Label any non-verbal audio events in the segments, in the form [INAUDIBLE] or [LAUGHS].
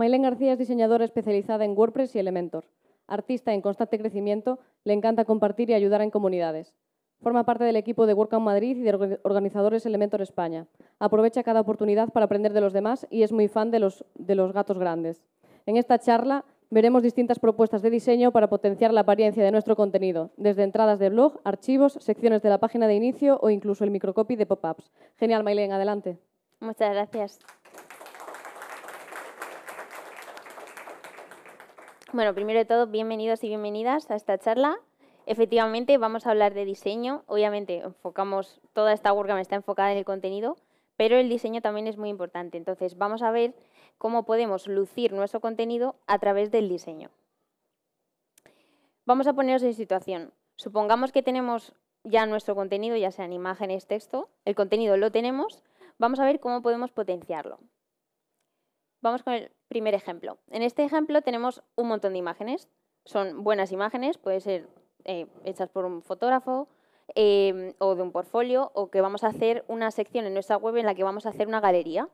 Maylene García es diseñadora especializada en WordPress y Elementor. Artista en constante crecimiento, le encanta compartir y ayudar en comunidades. Forma parte del equipo de WordCamp Madrid y de organizadores Elementor España. Aprovecha cada oportunidad para aprender de los demás y es muy fan de los, de los gatos grandes. En esta charla veremos distintas propuestas de diseño para potenciar la apariencia de nuestro contenido, desde entradas de blog, archivos, secciones de la página de inicio o incluso el microcopy de pop-ups. Genial, Maylene, adelante. Muchas gracias. Bueno, primero de todo, bienvenidos y bienvenidas a esta charla. Efectivamente, vamos a hablar de diseño. Obviamente, enfocamos toda esta me está enfocada en el contenido, pero el diseño también es muy importante. Entonces, vamos a ver cómo podemos lucir nuestro contenido a través del diseño. Vamos a ponernos en situación. Supongamos que tenemos ya nuestro contenido, ya sean imágenes, texto, el contenido lo tenemos, vamos a ver cómo podemos potenciarlo. Vamos con el primer ejemplo. En este ejemplo tenemos un montón de imágenes. Son buenas imágenes, pueden ser eh, hechas por un fotógrafo em, o de un portfolio, o que vamos a hacer una sección en nuestra web en la que vamos a hacer una galería.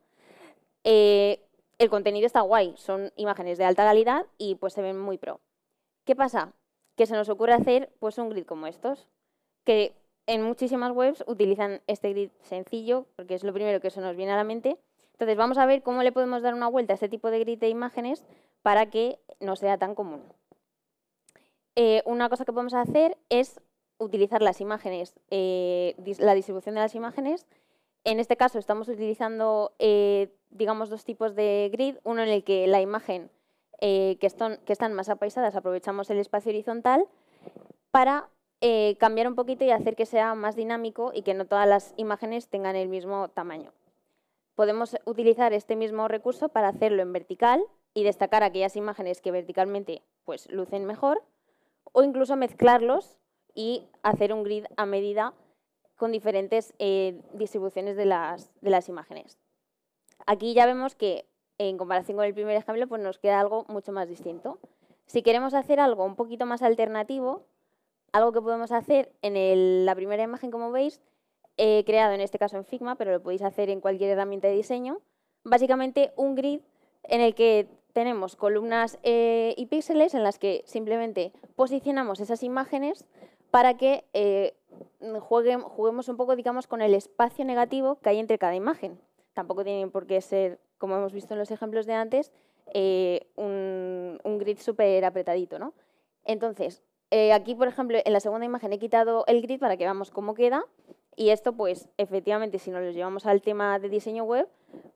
Eh, el contenido está guay, son imágenes de alta calidad y pues se ven muy pro. ¿Qué pasa? Que se nos ocurre hacer pues un grid como estos, que en muchísimas webs utilizan este grid sencillo, porque es lo primero que se nos viene a la mente, entonces vamos a ver cómo le podemos dar una vuelta a este tipo de grid de imágenes para que no sea tan común. Eh, una cosa que podemos hacer es utilizar las imágenes, eh, la distribución de las imágenes. En este caso estamos utilizando, eh, digamos, dos tipos de grid. Uno en el que la imagen que están más apaisadas aprovechamos el espacio horizontal para cambiar un poquito y hacer que sea más dinámico y que no todas las imágenes tengan el mismo tamaño podemos utilizar este mismo recurso para hacerlo en vertical y destacar aquellas imágenes que verticalmente pues, lucen mejor, o incluso mezclarlos y hacer un grid a medida con diferentes eh, distribuciones de las, imágenes. Aquí ya vemos que en comparación con el primer ejemplo pues nos queda algo mucho más distinto. Si queremos hacer algo un poquito más alternativo, algo que podemos hacer en la primera imagen, como veis, he creado en este caso en Figma, pero lo podéis hacer en cualquier herramienta de diseño, básicamente un grid en el que tenemos columnas eh, y píxeles en las que simplemente posicionamos esas imágenes para que eh, juguemos un poco, digamos, con el espacio negativo que hay entre cada imagen. Tampoco tiene por qué ser, como hemos visto en los ejemplos de antes, eh, un, un, grid súper apretadito, ¿no? Entonces, aquí, por ejemplo, en la segunda imagen he quitado el grid para que veamos cómo queda y esto, pues, efectivamente, si nos lo llevamos al tema de diseño web,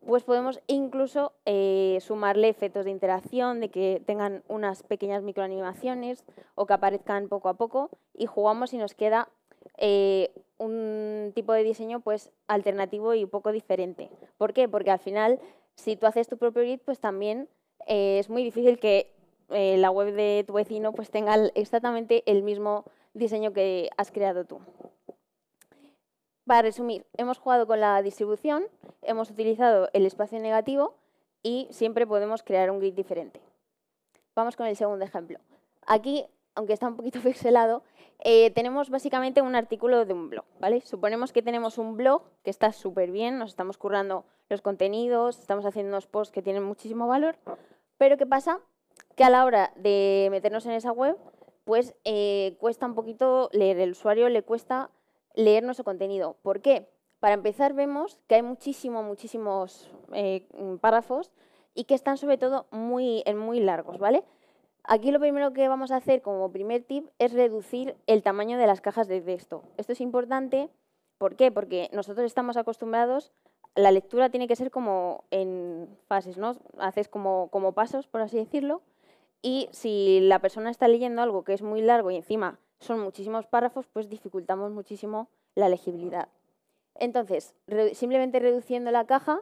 pues podemos incluso eh, sumarle efectos de interacción, de que tengan unas pequeñas microanimaciones o que aparezcan poco a poco y jugamos y nos queda eh, un tipo de diseño pues alternativo y un poco diferente. ¿Por qué? Porque al final, si tú haces tu propio grid, pues también eh, es muy difícil que la web de tu vecino pues tenga exactamente el mismo diseño que has creado tú. Para resumir, hemos jugado con la distribución, hemos utilizado el espacio negativo y siempre podemos crear un grid diferente. Vamos con el segundo ejemplo. Aquí, aunque está un poquito [LAUGHS] pixelado, eh, tenemos básicamente un artículo de un blog. ¿vale? Suponemos que tenemos un blog que está súper bien, nos estamos currando los contenidos, estamos haciendo unos posts que tienen muchísimo valor, pero ¿qué pasa? Que a la hora de meternos en esa web, pues eh, cuesta un poquito leer el usuario, le cuesta leer nuestro contenido. ¿Por qué? Para empezar, vemos que hay muchísimo, muchísimos eh, mm, párrafos y que están sobre todo muy, muy largos, ¿vale? Aquí lo primero que vamos a hacer como primer tip es reducir el tamaño de las cajas de texto. Esto es importante, ¿por qué? Porque nosotros estamos acostumbrados, la lectura tiene que ser como en fases, ¿no? Haces como, como pasos, por así decirlo, y si la persona está leyendo algo que es muy largo y encima son muchísimos párrafos, pues dificultamos muchísimo la legibilidad. Entonces, simplemente reduciendo la caja,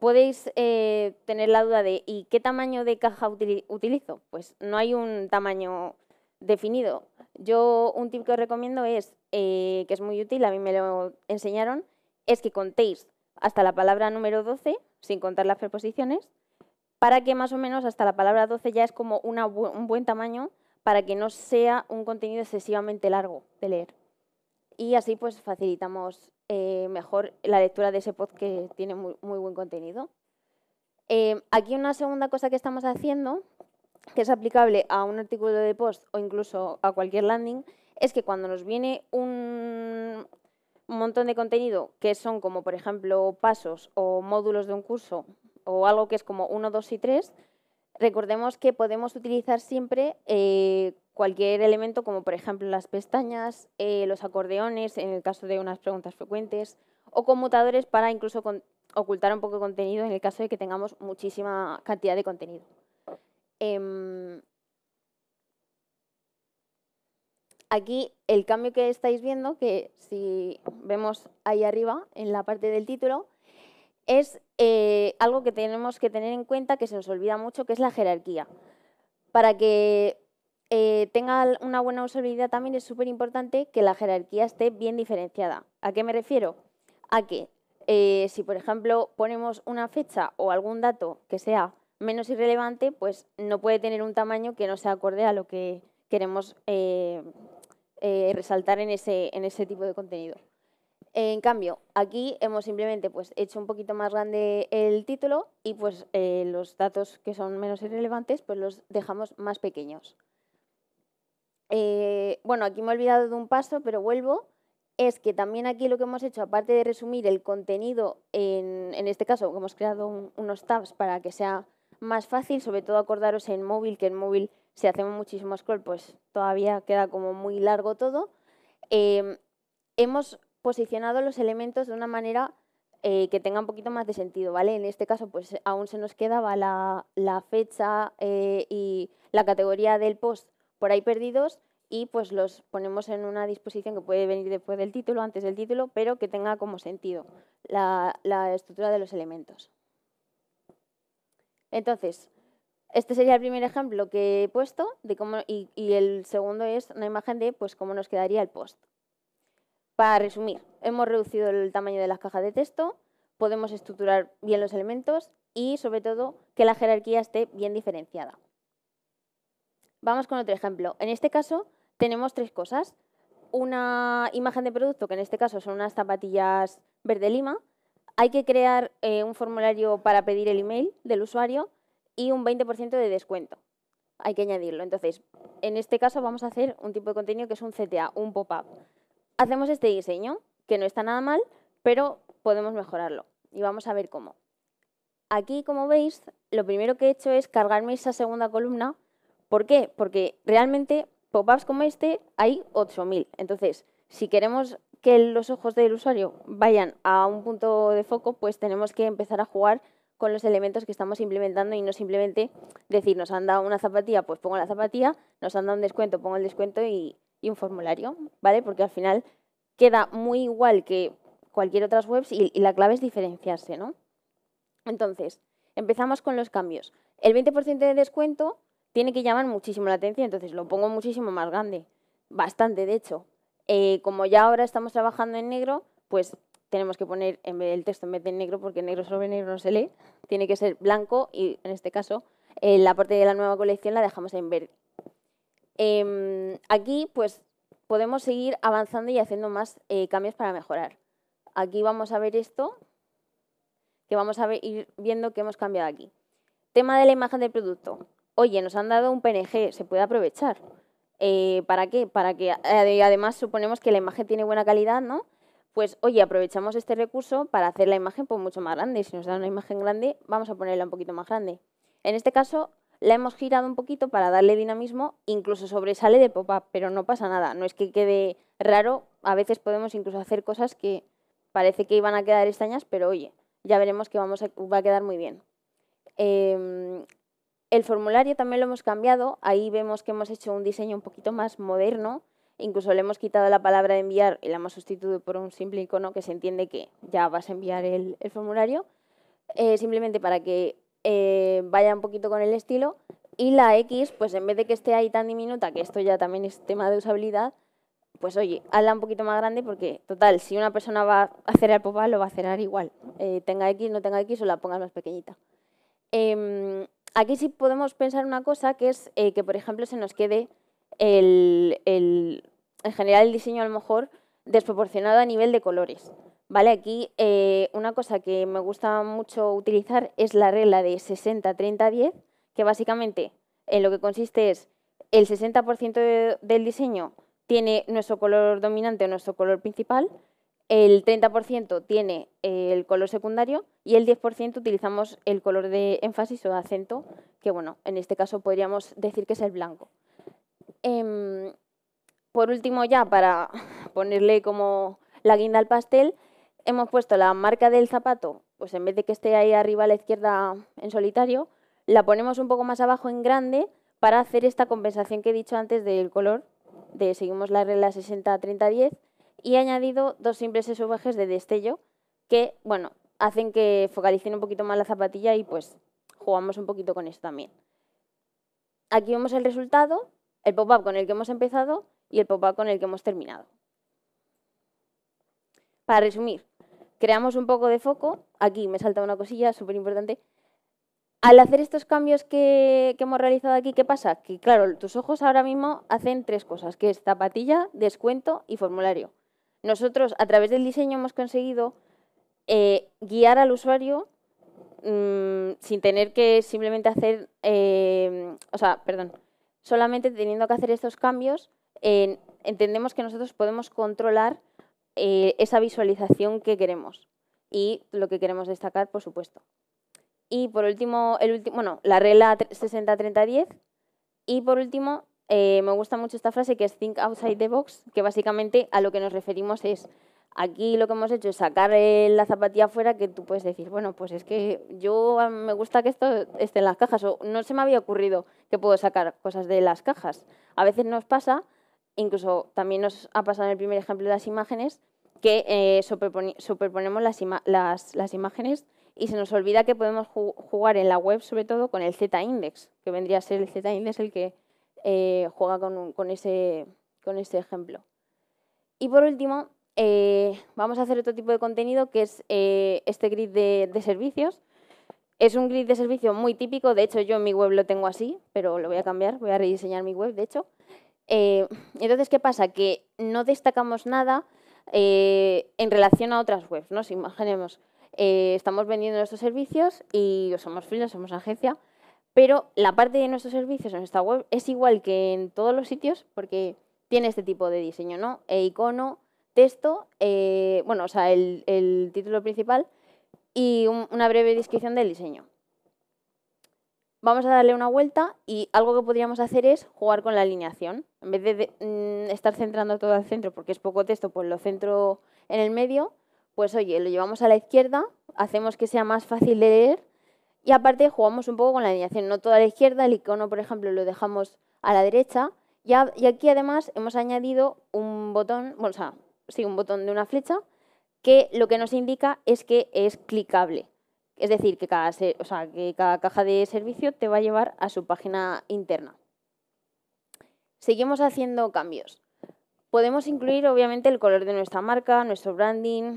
podéis eh, tener la duda de ¿y qué tamaño de caja utilizo? Pues no hay un tamaño definido. Yo un tip que os recomiendo es, eh, que es muy útil, a mí me lo enseñaron, es que contéis hasta la palabra número 12, sin contar las preposiciones, para que más o menos hasta la palabra 12 ya es como un buen tamaño para que no sea un contenido excesivamente largo de leer. Y así pues facilitamos eh, mejor la lectura de ese post que tiene muy, buen contenido. Em, aquí una segunda cosa que estamos haciendo, que es aplicable a un artículo de post o incluso a cualquier landing, es que cuando nos viene un montón de contenido que son como por ejemplo pasos o módulos de un curso o algo que es como 1, 2 y 3, Recordemos que podemos utilizar siempre eh, cualquier elemento, como por ejemplo las pestañas, eh, los acordeones, en el caso de unas preguntas frecuentes, o conmutadores para incluso ocultar un poco de contenido en el caso de que tengamos muchísima cantidad de contenido. Em, aquí el cambio que estáis viendo, que si vemos ahí arriba en la parte del título, es eh, algo que tenemos que tener en cuenta, que se nos olvida mucho, que es la jerarquía. Para que eh, tenga una buena usabilidad también es súper importante que la jerarquía esté bien diferenciada. ¿A qué me refiero? A que eh, si, por ejemplo, ponemos una fecha o algún dato que sea menos irrelevante, pues no puede tener un tamaño que no sea acorde a lo que queremos resaltar en ese tipo de contenido. En cambio, aquí hemos simplemente pues, hecho un poquito más grande el título y pues, eh, los datos que son menos irrelevantes pues, los dejamos más pequeños. Eh, bueno, aquí me he olvidado de un paso, pero vuelvo. Es que también aquí lo que hemos hecho, aparte de resumir el contenido, en, este caso hemos creado unos tabs para que sea más fácil, sobre todo acordaros en móvil, que en móvil si hacemos muchísimos scroll, pues todavía queda como muy largo todo. Eh, posicionado los elementos de una manera eh, que tenga un poquito más de sentido, ¿vale? En este caso, pues aún se nos quedaba la, fecha eh, y la categoría del post por ahí perdidos y pues los ponemos en una disposición que puede venir después del título, antes del título, pero que tenga como sentido la, estructura de los elementos. Entonces, este sería el primer ejemplo que he puesto de cómo, y, y, el segundo es una imagen de pues, cómo nos quedaría el post. Para resumir, hemos reducido el tamaño de las cajas de texto, podemos estructurar bien los elementos y, sobre todo, que la jerarquía esté bien diferenciada. Vamos con otro ejemplo. En este caso tenemos tres cosas. Una imagen de producto, que en este caso son unas zapatillas verde lima. Hay que crear eh, un formulario para pedir el email del usuario y un 20% de descuento. Hay que añadirlo. Entonces, en este caso vamos a hacer un tipo de contenido que es un CTA, un pop-up hacemos este diseño, que no está nada mal, pero podemos mejorarlo. Y vamos a ver cómo. Aquí, como veis, lo primero que he hecho es cargarme esa segunda columna. ¿Por qué? Porque realmente pop-ups como este hay 8.000. Entonces, si queremos que los ojos del usuario vayan a un punto de foco, pues tenemos que empezar a jugar con los elementos que estamos implementando y no simplemente decir, nos han dado una zapatilla, pues pongo la zapatilla, nos han dado un descuento, pongo el descuento y, y un formulario, ¿vale? Porque al final queda muy igual que cualquier otras webs y, la clave es diferenciarse, ¿no? Entonces, empezamos con los cambios. El 20% de descuento tiene que llamar muchísimo la atención, entonces lo pongo muchísimo más grande, bastante de hecho. Eh, como ya ahora estamos trabajando en negro, pues tenemos que poner el texto en vez de negro, porque negro sobre negro no se lee, tiene que ser blanco y en este caso eh, la parte de la nueva colección la dejamos en verde. Em, aquí, pues, podemos seguir avanzando y haciendo más eh, cambios para mejorar. Aquí vamos a ver esto, que vamos a ir viendo que hemos cambiado aquí. Tema de la imagen del producto. Oye, nos han dado un PNG, se puede aprovechar. Eh, ¿Para qué? Para que eh, además suponemos que la imagen tiene buena calidad, ¿no? Pues oye, aprovechamos este recurso para hacer la imagen pues, mucho más grande. Si nos dan una imagen grande, vamos a ponerla un poquito más grande. En este caso, la hemos girado un poquito para darle dinamismo, incluso sobresale de popa, pero no pasa nada, no es que quede raro, a veces podemos incluso hacer cosas que parece que iban a quedar extrañas, pero oye, ya veremos que vamos va a quedar muy bien. Em, el formulario también lo hemos cambiado, ahí vemos que hemos hecho un diseño un poquito más moderno, incluso le hemos quitado la palabra enviar y la hemos sustituido por un simple icono que se entiende que ya vas a enviar el, formulario, eh, simplemente para que eh, vaya un poquito con el estilo. Y la X, pues en vez de que esté ahí tan diminuta, que esto ya también es tema de usabilidad, pues oye, hazla un poquito más grande porque, total, si una persona va a hacer el popa, lo va a hacer igual. Eh, tenga X, no tenga X o la pongas más pequeñita. Em, aquí sí podemos pensar una cosa que es eh, que, por ejemplo, se nos quede el, en general el diseño a lo mejor desproporcionado a nivel de colores aquí eh, una cosa que me gusta mucho utilizar es la regla de 60-30-10, que básicamente en lo que consiste es el 60% del diseño tiene nuestro color dominante o nuestro color principal, el 30% tiene el color secundario y el 10% utilizamos el color de énfasis o de acento, que bueno, en este caso podríamos decir que es el blanco. Em, por último, ya para [LAUGHS] ponerle como la guinda al pastel, hemos puesto la marca del zapato, pues en vez de que esté ahí arriba a la izquierda en solitario, la ponemos un poco más abajo en grande para hacer esta compensación que he dicho antes del color, de seguimos la regla 60-30-10 y he añadido dos simples SVGs de destello que, bueno, hacen que focalicen un poquito más la zapatilla y pues jugamos un poquito con esto también. Aquí vemos el resultado, el pop-up con el que hemos empezado y el pop-up con el que hemos terminado. Para resumir, creamos un poco de foco, aquí me salta una cosilla súper importante, al hacer estos cambios que, hemos realizado aquí, ¿qué pasa? Que claro, tus ojos ahora mismo hacen tres cosas, que es zapatilla, descuento y formulario. Nosotros a través del diseño hemos conseguido eh, guiar al usuario mm, sin tener que simplemente hacer, eh, o sea, perdón, solamente teniendo que hacer estos cambios, entendemos que nosotros podemos controlar eh, esa visualización que queremos y lo que queremos destacar, por supuesto. Y por último, el último bueno, la regla 60-30-10. Y por último, eh, me gusta mucho esta frase que es Think Outside the Box, que básicamente a lo que nos referimos es, aquí lo que hemos hecho es sacar eh, la zapatilla afuera que tú puedes decir, bueno, pues es que yo ah, me gusta que esto esté en las cajas o no se me había ocurrido que puedo sacar cosas de las cajas. A veces nos pasa incluso también nos ha pasado en el primer ejemplo de las imágenes, que eh, superponemos las, imágenes y se nos olvida que podemos jugar en la web sobre todo con el z-index, que vendría a ser el z-index el que eh, juega con, ese, con ejemplo. Y por último, eh, vamos a hacer otro tipo de contenido que es este grid de, de servicios, es un grid de servicio muy típico, de hecho yo en mi web lo tengo así, pero lo voy a cambiar, voy a rediseñar mi web, de hecho. Eh, entonces, ¿qué pasa? Que no destacamos nada eh, en relación a otras webs, ¿no? Si imaginemos, eh, estamos vendiendo nuestros servicios y somos filas, somos agencia, pero la parte de nuestros servicios en esta web es igual que en todos los sitios porque tiene este tipo de diseño, ¿no? E icono, texto, eh, bueno, o sea, el, título principal y una breve descripción del diseño vamos a darle una vuelta y algo que podríamos hacer es jugar con la alineación. En vez de, mm, estar centrando todo al centro, porque es poco texto, pues lo centro en el medio, pues oye, lo llevamos a la izquierda, hacemos que sea más fácil de leer y aparte jugamos un poco con la alineación, no toda a la izquierda, el icono por ejemplo lo dejamos a la derecha y, y aquí además hemos añadido un botón, bueno, o sea, sí, un botón de una flecha que lo que nos indica es que es clicable. Es decir, que cada, caja de servicio te va a llevar a su página interna. Seguimos haciendo cambios. Podemos incluir, obviamente, el color de nuestra marca, nuestro branding,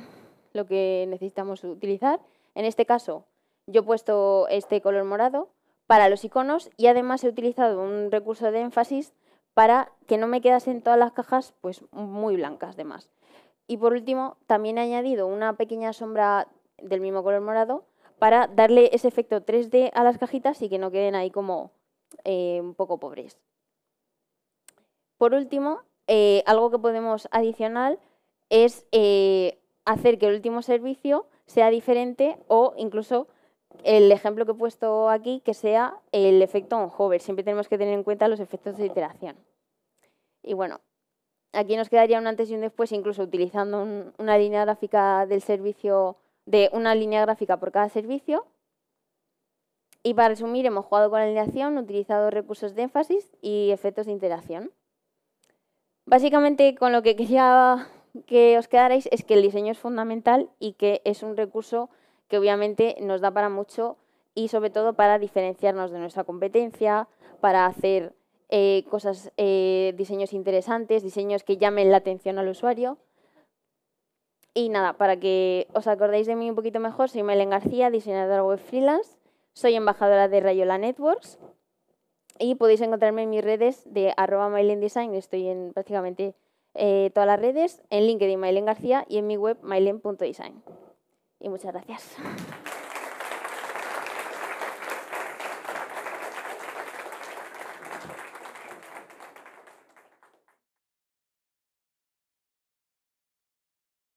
lo que necesitamos utilizar. En este caso, yo he puesto este color morado para los iconos y además he utilizado un recurso de énfasis para que no me quedasen todas las cajas pues muy blancas de más. Y por último, también he añadido una pequeña sombra del mismo color morado para darle ese efecto 3D a las cajitas y que no queden ahí como eh, un poco pobres. Por último, eh, algo que podemos adicional es eh, hacer que el último servicio sea diferente o incluso el ejemplo que he puesto aquí que sea el efecto on hover. Siempre tenemos que tener en cuenta los efectos de iteración. Y bueno, aquí nos quedaría un antes y un después, incluso utilizando una línea gráfica del servicio de una línea gráfica por cada servicio. Y para resumir, hemos jugado con la alineación, utilizado recursos de énfasis y efectos de interacción. Básicamente, con lo que quería que os quedarais es que el diseño es fundamental y que es un recurso que obviamente nos da para mucho y sobre todo para diferenciarnos de nuestra competencia, para hacer eh, cosas, eh, diseños interesantes, diseños que llamen la atención al usuario. Y nada, para que os acordéis de mí un poquito mejor, soy Melen García, diseñadora web freelance. Soy embajadora de Rayola Networks. Y podéis encontrarme en mis redes de arroba Design. Estoy en prácticamente eh, todas las redes, en LinkedIn Mailen García y en mi web mailen.design. Y muchas gracias.